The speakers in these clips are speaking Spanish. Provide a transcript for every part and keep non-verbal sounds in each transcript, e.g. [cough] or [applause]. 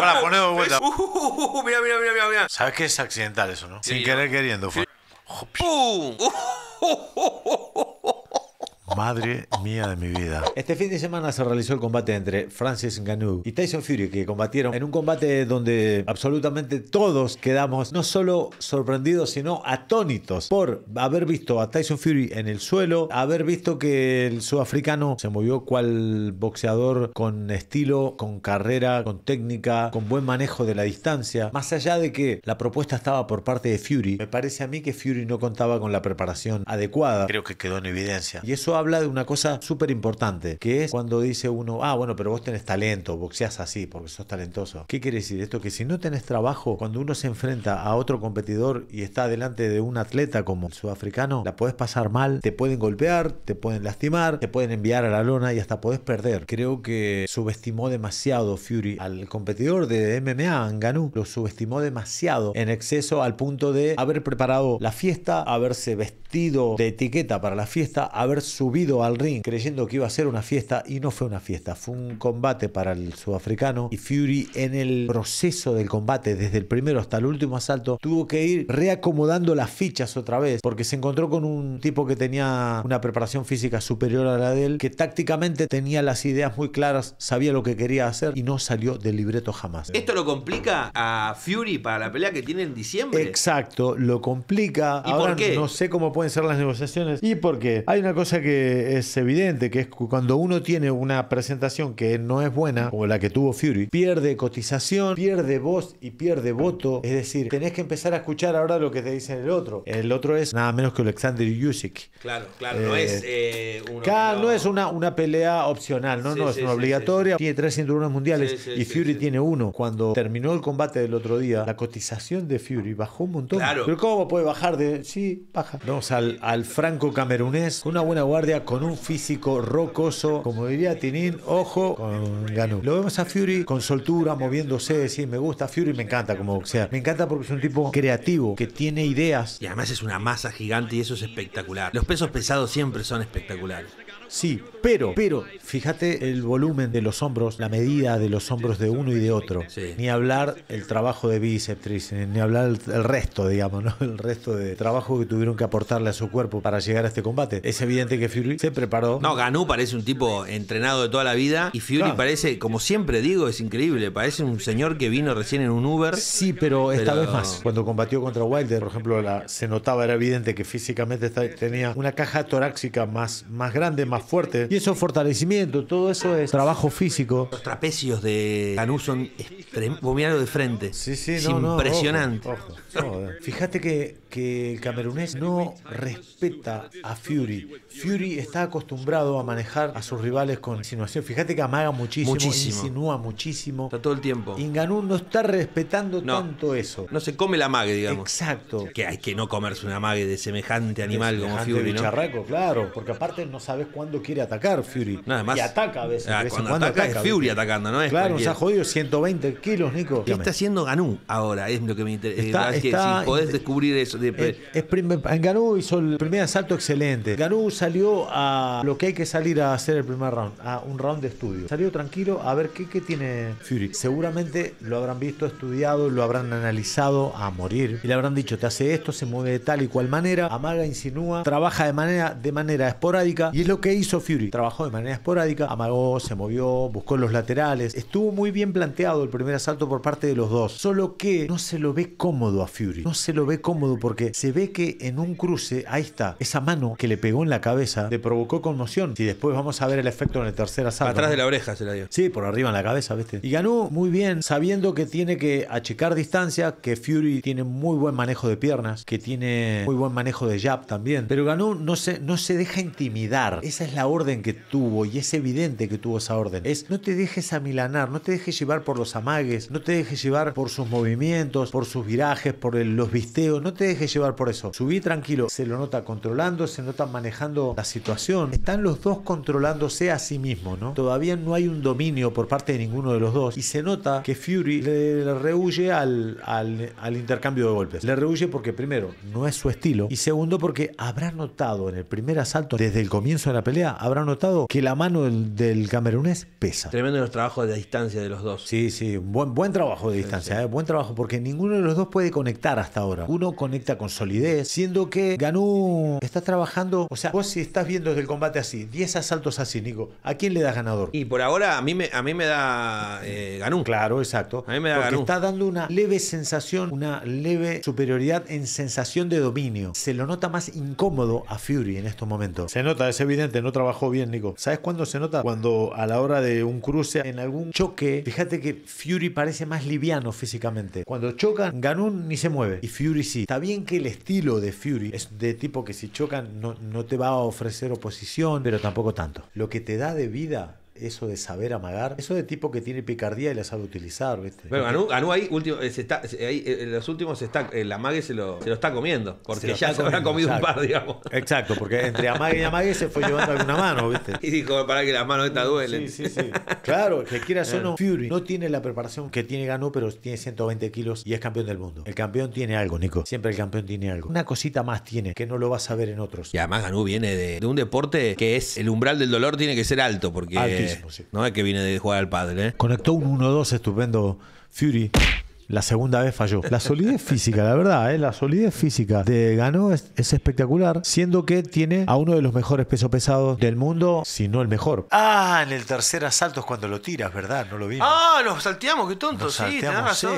para, ponemos [laughs] de vuelta. Uh, mira, mira, mira, mira. ¿Sabes que es accidental eso, no? Sin querer queriendo. Fue. Madre mía de mi vida. Este fin de semana se realizó el combate entre Francis Ngannou y Tyson Fury, que combatieron en un combate donde absolutamente todos quedamos no solo sorprendidos, sino atónitos por haber visto a Tyson Fury en el suelo, haber visto que el sudafricano se movió cual boxeador con estilo, con carrera, con técnica, con buen manejo de la distancia. Más allá de que la propuesta estaba por parte de Fury, me parece a mí que Fury no contaba con la preparación adecuada. Creo que quedó en evidencia. Y eso habla de una cosa súper importante, que es cuando dice uno, ah, bueno, pero vos tenés talento, boxeas así porque sos talentoso. ¿Qué quiere decir esto? Que si no tenés trabajo, cuando uno se enfrenta a otro competidor y está delante de un atleta como sudafricano, la podés pasar mal, te pueden golpear, te pueden lastimar, te pueden enviar a la lona y hasta podés perder. Creo que subestimó demasiado Fury al competidor de MMA, Ngannou, lo subestimó demasiado en exceso al punto de haber preparado la fiesta, haberse vestido de etiqueta para la fiesta, haber subestimado subido al ring creyendo que iba a ser una fiesta y no fue una fiesta, fue un combate para el sudafricano y Fury en el proceso del combate desde el primero hasta el último asalto tuvo que ir reacomodando las fichas otra vez porque se encontró con un tipo que tenía una preparación física superior a la de él, que tácticamente tenía las ideas muy claras, sabía lo que quería hacer y no salió del libreto jamás. Esto lo complica a Fury para la pelea que tiene en diciembre. Exacto, lo complica. Ahora por no sé cómo pueden ser las negociaciones y por qué. Hay una cosa que es evidente, que es cuando uno tiene una presentación que no es buena, como la que tuvo Fury, pierde cotización, pierde voz y pierde voto. Es decir, tenés que empezar a escuchar ahora lo que te dice el otro. El otro es nada menos que Alexander Yusik. Claro, claro, eh, eh, no es una, una pelea opcional, no, no, es una obligatoria. tiene tres cinturones mundiales y Fury tiene uno. Cuando terminó el combate del otro día, la cotización de Fury bajó un montón. Claro. Pero ¿cómo puede bajar de...? Sí, baja. Vamos al, al franco camerunés, una buena guardia con un físico rocoso, como diría Tinin, ojo con Ganú. Lo vemos a Fury con soltura, moviéndose, Decir me gusta Fury, me encanta como boxear. Me encanta porque es un tipo creativo, que tiene ideas. Y además es una masa gigante y eso es espectacular. Los pesos pesados siempre son espectaculares. Sí, pero, pero, fíjate el volumen de los hombros, la medida de los hombros de uno y de otro. Ni hablar el trabajo de bíceps, ni hablar el, resto, digamos, ¿no? [laughs] El resto de trabajo que tuvieron que aportarle a su cuerpo para llegar a este combate. Es evidente que Fury se preparó. No, Ganú parece un tipo entrenado de toda la vida y Fury parece, como siempre digo, es increíble. Parece un señor que vino recién en un Uber. Sí, pero esta vez más. Cuando combatió contra Wilder, por ejemplo, la, se notaba, era evidente que físicamente tenía una caja torácica más, más grande, más fuerte. Y eso es fortalecimiento, todo eso es trabajo físico. Los trapecios de Canú son de frente. impresionante. Fíjate que que el camerunés no respeta a Fury. Fury está acostumbrado a manejar a sus rivales con insinuación. Fíjate que amaga muchísimo, muchísimo. insinúa muchísimo. Está todo el tiempo. Ganú no está respetando tanto eso. No se come la mague, digamos. Exacto. Que hay que no comerse una mague de semejante animal como Fury, bicharraco, charraco, claro, porque aparte no sabes cuándo quiere atacar Fury. Nada más. Y ataca a veces. Ah, cuando, ataca, es Fury atacando, ¿no? Es claro, Se ha jodido 120 kilos, Nico. ¿Qué está haciendo Ganú ahora? Es lo que me interesa. si podés descubrir eso. Eh, en es Ganú hizo el primer asalto excelente. Ganú salió a lo que hay que salir a hacer el primer round, a un round de estudio. Salió tranquilo a ver qué, qué tiene Fury. Seguramente lo habrán visto, estudiado, lo habrán analizado a morir. Y le habrán dicho, te hace esto, se mueve de tal y cual manera, amaga, insinúa, trabaja de manera, de manera esporádica. Y es lo que hizo Fury. Trabajó de manera esporádica, amagó, se movió, buscó los laterales. Estuvo muy bien planteado el primer asalto por parte de los dos. Solo que no se lo ve cómodo a Fury. No se lo ve cómodo por porque se ve que en un cruce, ahí está, esa mano que le pegó en la cabeza le provocó conmoción. Y después vamos a ver el efecto en el tercer asalto. Atrás de la oreja se la dio. Sí, por arriba en la cabeza, ¿viste? Y ganó muy bien, sabiendo que tiene que achicar distancia, que Fury tiene muy buen manejo de piernas, que tiene muy buen manejo de jab también. Pero ganó, no se, no se deja intimidar. Esa es la orden que tuvo y es evidente que tuvo esa orden. Es no te dejes amilanar, no te dejes llevar por los amagues, no te dejes llevar por sus movimientos, por sus virajes, por los visteos, no te dejes que llevar por eso. Subí tranquilo. Se lo nota controlando, se nota manejando la situación. Están los dos controlándose a sí mismos, ¿no? Todavía no hay un dominio por parte de ninguno de los dos. Y se nota que Fury le rehuye al, al, intercambio de golpes. Le rehuye porque, primero, no es su estilo. Y segundo, porque habrá notado en el primer asalto, desde el comienzo de la pelea, habrá notado que la mano del, camerunés pesa. Tremendo los trabajos de distancia de los dos. Sí, sí, buen, buen trabajo de distancia, ¿eh? buen trabajo, porque ninguno de los dos puede conectar hasta ahora. Uno conecta con solidez, siendo que Ganú está trabajando, o sea, vos si estás viendo desde el combate así, 10 asaltos así, Nico, ¿a quién le das ganador? Y por ahora a mí me, a mí me da eh, Ganú, Claro, exacto. A mí me da Porque está dando una leve sensación, una leve superioridad en sensación de dominio. Se lo nota más incómodo a Fury en estos momentos. Se nota, es evidente, no trabajó bien, Nico. ¿Sabes cuándo se nota? Cuando a la hora de un cruce, en algún choque, fíjate que Fury parece más liviano físicamente. Cuando chocan, Ganun ni se mueve. Y Fury sí. Está bien que el estilo de Fury es de tipo que si chocan no, no te va a ofrecer oposición, pero tampoco tanto. Lo que te da de vida eso de saber amagar, eso de tipo que tiene picardía y la sabe utilizar, ¿viste? Bueno, Anu, ahí, último, eh, se está, ahí, eh, en los últimos está, el amague se lo, se lo está comiendo, porque ya se habrá comido un par, digamos. Exacto, porque entre amague y amague se fue llevando alguna mano, ¿viste? [laughs] Y dijo, para que las manos estas duelen. Sí, sí, sí. claro, que quiera ser un Fury. No tiene la preparación que tiene Ganú, pero tiene 120 kilos y es campeón del mundo. El campeón tiene algo, Nico. Siempre el campeón tiene algo. Una cosita más tiene que no lo vas a ver en otros. Y además Ganú viene de, de un deporte que es el umbral del dolor tiene que ser alto, porque... No es que viene de jugar al padre. ¿eh? Conectó un 1-2 estupendo Fury. La segunda vez falló. La solidez física, la verdad, ¿eh? la solidez física de Ganó es, espectacular, siendo que tiene a uno de los mejores pesos pesados del mundo, si no el mejor. Ah, en el tercer asalto es cuando lo tiras, ¿verdad? No lo vi. Ah, lo salteamos, qué tonto. sí, tenés razón,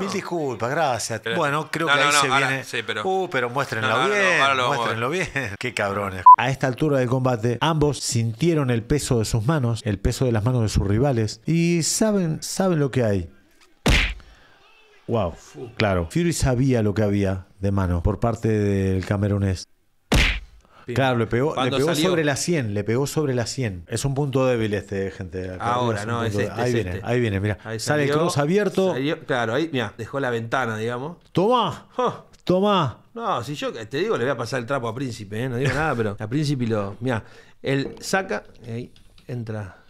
Mil disculpas, gracias. bueno, creo que ahí se viene. pero... Uh, pero muéstrenlo bien. muéstrenlo bien. [laughs] qué cabrones. A esta altura del combate, ambos sintieron el peso de sus manos, el peso de las manos de sus rivales y saben, saben lo que hay. Wow, claro. Fury sabía lo que había de mano por parte del camerunés. Claro, le pegó, le pegó sobre la 100, le pegó sobre la 100. Es un punto débil este, gente. Ahora, no, es este, este. Ahí viene, ahí viene, mira. Sale el cross abierto. claro, ahí, mira, dejó la ventana, digamos. Toma, toma. No, si yo te digo, le voy a pasar el trapo a Príncipe, ¿eh? no digo nada, pero a Príncipe lo. Mira, él saca, y ahí entra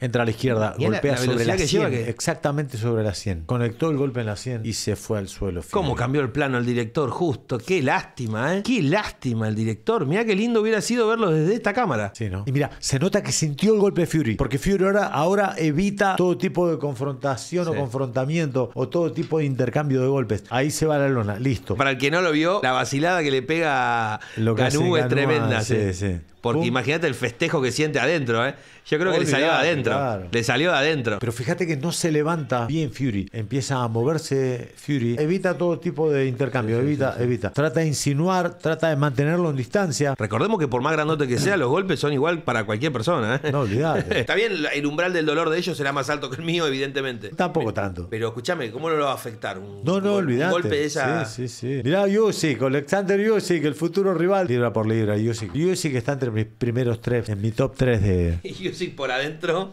entra a la izquierda, golpea sobre la exactamente sobre la 100. Conectó el golpe en la 100 y se fue al suelo. como ¿Cómo cambió el plano el director? Justo, qué lástima, ¿eh? Qué lástima el director. mira qué lindo hubiera sido verlo desde esta cámara. Sí, ¿no? Y mira, se nota que sintió el golpe Fury, porque Fury ahora, evita todo tipo de confrontación o confrontamiento o todo tipo de intercambio de golpes. Ahí se va la lona, listo. Para el que no lo vio, la vacilada que le pega lo que es tremenda. Ah, sí. sí. Porque imagínate el festejo que siente adentro, ¿eh? Yo creo que le salió de adentro. Le salió de adentro. Pero fíjate que no se levanta bien Fury. Empieza a moverse Fury. Evita todo tipo de intercambio. evita, evita. Trata de insinuar, trata de mantenerlo en distancia. Recordemos que por más grandote que sea, los golpes son igual para cualquier persona. ¿eh? No olvidate. [laughs] Está bien, el umbral del dolor de ellos será más alto que el mío, evidentemente. Tampoco tanto. Pero escúchame, ¿cómo no lo va a afectar? Un, no, no, golpe de esa. Sí, sí, sí. Mirá, Yusik, Alexander Yusik, el futuro rival. Libra por libra, Yusik. que está entre mis primeros tres, en mi top tres de. [laughs] yo sí por adentro.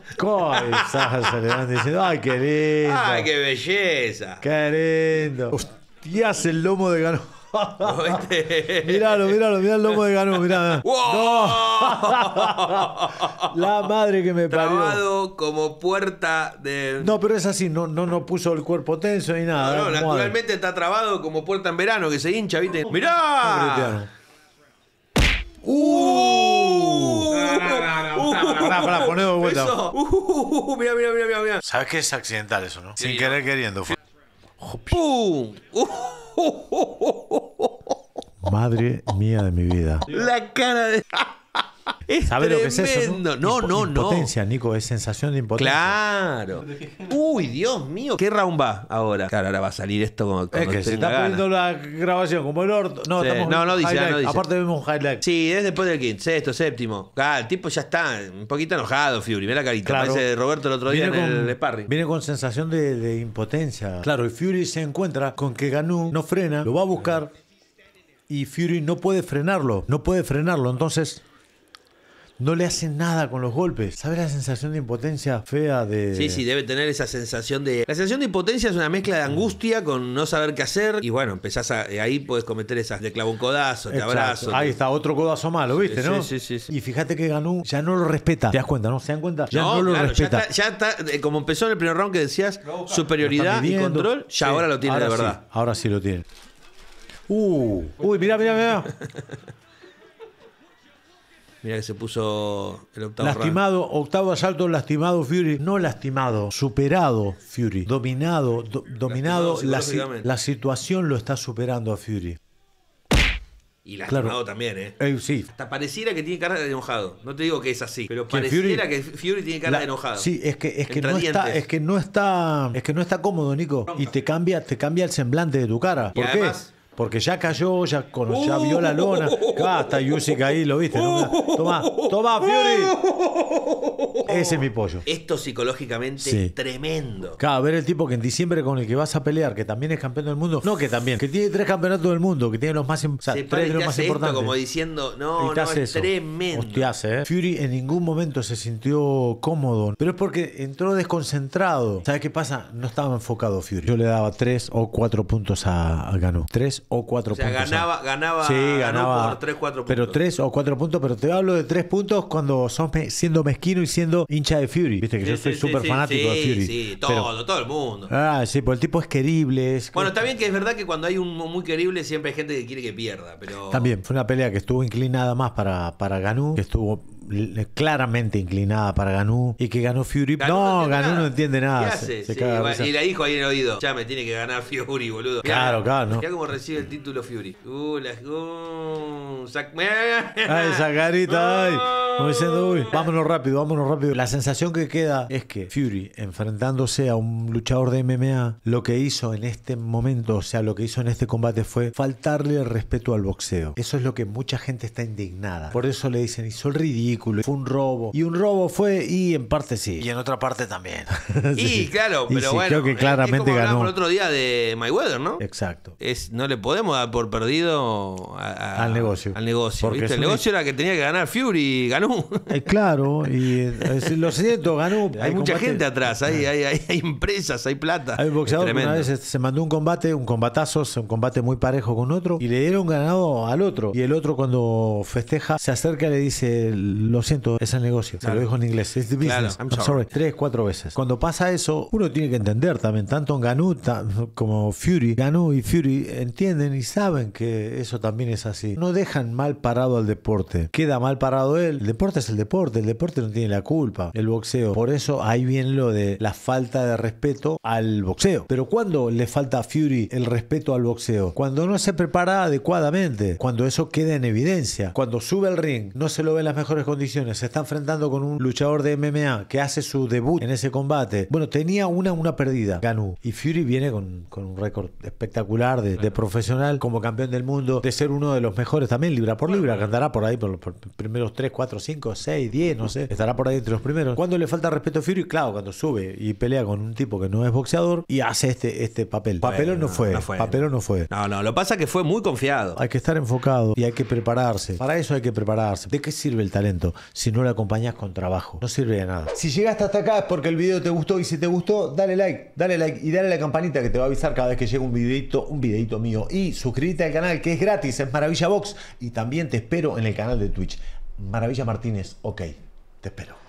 diciendo, ¡ay, qué lindo! ¡Ay, qué belleza! ¡Qué lindo! ¡Hostias, el lomo de ganó! [laughs] miralo, miralo, mirá el lomo de ganó mirá. [laughs] La madre que me Trabado como puerta de. No, pero es así, no, no, no puso el cuerpo tenso ni nada. No, ¿eh? naturalmente está trabado como puerta en verano, que se hincha, ¿viste? ¡Mirá! ¡Uh! de vuelta. mira, mira, mira, mira. ¿Sabes que es accidental eso, no? Sin querer queriendo. ¡Pum! ¡Uh, uh, uh, Madre mía de mi vida. La cara de. Es ¿Sabe lo que es eso? No, no, no. Impotencia, Nico, es sensación de impotencia. Claro. Uy, Dios mío, ¿qué round va ahora? Claro, ahora va a salir esto como. Es que se está poniendo la grabación como el orto. No, no, no dice, no dice. Aparte vemos un highlight. Sí, es después del quinto, sexto, séptimo. Ah, el tipo ya está un poquito enojado, Fury. Mira la carita. Parece Roberto el otro día en con, el sparring. Viene con sensación de, de impotencia. Claro, y Fury se encuentra con que Ganú no frena, lo va a buscar y Fury no puede frenarlo. No puede frenarlo. Entonces no le hacen nada con los golpes. ¿Sabes la sensación de impotencia fea de.? Sí, sí, debe tener esa sensación de. La sensación de impotencia es una mezcla de angustia con no saber qué hacer. Y bueno, empezás eh, Ahí puedes cometer esas. de clavo un codazo, te abrazo. Ahí está, otro codazo malo, ¿viste, no? Sí, sí, sí, Y fíjate que ganó. ya no lo respeta. ¿Te das cuenta, no? ¿Se dan cuenta? Ya no, lo respeta. Ya está, eh, como empezó en el primer round que decías, superioridad y control, ya ahora lo tiene de verdad. ahora sí lo tiene. Uh, uy, mirá, mirá, mirá. [laughs] Mira que se puso el octavo. Lastimado, octavo asalto, lastimado Fury. No lastimado, superado Fury. Dominado, dominado. La, situación lo está superando a Fury. Y lastimado también, ¿eh? ¿eh? Sí. Hasta pareciera que tiene cara de enojado. No te digo que es así, pero pareciera que Fury, tiene cara de enojado. Sí, es que, es que, no está, es que no está, es que no está cómodo, Nico. Y te cambia, te cambia el semblante de tu cara. ¿Por qué? Porque ya cayó, ya, con, ya vio la lona. [laughs] Ah, está Yusik ahí, lo viste. Toma, toma, Fury. Ese es mi pollo. Esto psicológicamente tremendo. Claro, ver el tipo que en diciembre con el que vas a pelear, que también es campeón del mundo. No, que también, que tiene tres campeonatos del mundo, que tiene los más, o sea, tres de los más importantes. como diciendo, no, no, es tremendo. Eh. Fury en ningún momento se sintió cómodo, pero es porque entró desconcentrado. ¿Sabes qué pasa? No estaba enfocado Fury. Yo le daba tres o cuatro puntos a, a Ganó. Tres o 4 puntos. O sea, ganaba, ganaba, ganaba por 3, 4 puntos. Pero 3 o cuatro puntos, pero te hablo de tres puntos cuando sos siendo mezquino y siendo hincha de Fury. Viste que yo soy súper fanático de Fury. Sí, todo, todo el mundo. Ah, sí, Porque el tipo es querible. Bueno, también que es verdad que cuando hay un muy querible siempre hay gente que quiere que pierda, pero... También, fue una pelea que estuvo inclinada más para, para Ganú, que estuvo claramente inclinada para Ganú y que ganó Fury. no, Ganú no entiende nada. ¿Qué y la dijo ahí en el oído. Ya me tiene que ganar Fury, boludo. Claro, claro. Mirá no. cómo recibe el título Fury. Uh, la, uh, [laughs] ay, como uy, vámonos rápido, vámonos rápido. La sensación que queda es que Fury, enfrentándose a un luchador de MMA, lo que hizo en este momento, o sea, lo que hizo en este combate fue faltarle el respeto al boxeo. Eso es lo que mucha gente está indignada. Por eso le dicen, hizo el ridículo, fue un robo. Y un robo fue, y en parte sí. Y en otra parte también. [laughs] Y claro, pero bueno. Creo que claramente ganó. el otro día de Mayweather, ¿no? Exacto. Es, no le podemos dar por perdido al negocio. Al negocio. Porque El negocio era que tenía que ganar Fury y ganó ganó. Eh, claro, y eh, lo siento ganó. Hay, mucha gente atrás, ah. hay, hay, hay, empresas, hay plata. Hay boxeador que una vez este, se mandó un combate, un combatazo, un combate muy parejo con otro, y le dieron ganado al otro. Y el otro cuando festeja, se acerca y le dice, lo siento, es el negocio. Se lo dijo en inglés, sorry. Tres, cuatro veces. Cuando pasa eso, uno tiene que entender también, tanto Ganú como Fury, ganó y Fury entienden y saben que eso también es así. No dejan mal parado al deporte. Queda mal parado él, deporte es el deporte, el deporte no tiene la culpa, el boxeo. Por eso ahí viene lo de la falta de respeto al boxeo. Pero ¿cuándo le falta a Fury el respeto al boxeo? Cuando no se prepara adecuadamente, cuando eso queda en evidencia, cuando sube al ring, no se lo ve en las mejores condiciones, se está enfrentando con un luchador de MMA que hace su debut en ese combate. Bueno, tenía una, una perdida, ganó. Y Fury viene con, con un récord espectacular de, profesional como campeón del mundo, de ser uno de los mejores también, libra por libra, cantará por ahí por los primeros 3, 4, 5, 6, 10, no sé. Estará por ahí entre los primeros. Cuando le falta respeto a Fury, claro, cuando sube y pelea con un tipo que no es boxeador y hace este, este papel. Papelón no, fue, papel Papelón no fue. No, no, lo pasa que fue muy confiado. Hay que estar enfocado y hay que prepararse. Para eso hay que prepararse. ¿De qué sirve el talento si no lo acompañas con trabajo? No sirve de nada. Si llegaste hasta acá es porque el video te gustó y si te gustó, dale like, dale like y dale la campanita que te va a avisar cada vez que llegue un videito, un videito mío. Y suscríbete al canal que es gratis, es Maravilla Box y también te espero en el canal de Twitch. Maravilla Martínez, ok, te espero.